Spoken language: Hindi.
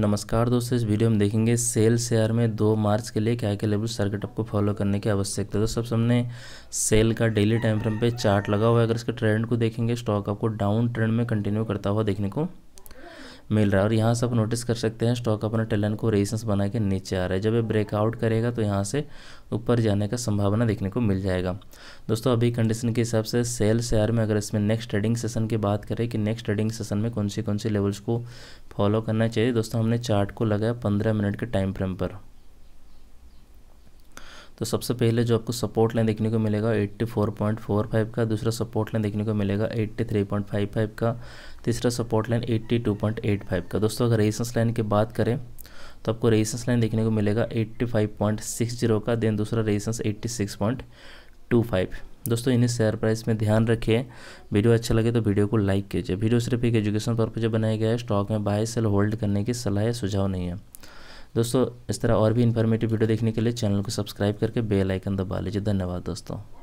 नमस्कार दोस्तों इस वीडियो में देखेंगे सेल शेयर में दो मार्च के लिए क्या क्या लेवल सर्किट आपको फॉलो करने की आवश्यकता है तो सबसे हमने सेल का डेली टाइम फ्रेम पे चार्ट लगा हुआ है अगर इसके ट्रेंड को देखेंगे स्टॉक आपको डाउन ट्रेंड में कंटिन्यू करता हुआ देखने को मिल रहा है और यहाँ से आप नोटिस कर सकते हैं स्टॉक अपना टेलन को रेजिस्टेंस बना के नीचे आ रहा है जब ये ब्रेकआउट करेगा तो यहाँ से ऊपर जाने का संभावना देखने को मिल जाएगा दोस्तों अभी कंडीशन के हिसाब से सेल शेयर में अगर इसमें नेक्स्ट ट्रेडिंग सेशन की बात करें कि नेक्स्ट ट्रेडिंग सेशन में कौन सी कौन सी लेवल्स को फॉलो करना चाहिए दोस्तों हमने चार्ट को लगाया पंद्रह मिनट के टाइम फ्रेम पर तो सबसे पहले जो आपको सपोर्ट लाइन देखने को मिलेगा 84.45 का दूसरा सपोर्ट लाइन देखने को मिलेगा 83.55 का तीसरा सपोर्ट लाइन 82.85 का दोस्तों अगर रेजिस्टेंस लाइन की बात करें तो आपको रेजिस्टेंस लाइन देखने को मिलेगा 85.60 का देन दूसरा रेजिस्टेंस 86.25 दोस्तों इन्हें शेयर प्राइस में ध्यान रखिए वीडियो अच्छा लगे तो वीडियो को लाइक कीजिए वीडियो सिर्फ एक एजुकेशन पर्पज बनाया गया है स्टॉक में बाय सेल होल्ड करने की सलाह सुझाव नहीं है दोस्तों इस तरह और भी इन्फॉर्मेटिव वीडियो देखने के लिए चैनल को सब्सक्राइब करके बेल आइकन दबा लीजिए धन्यवाद दोस्तों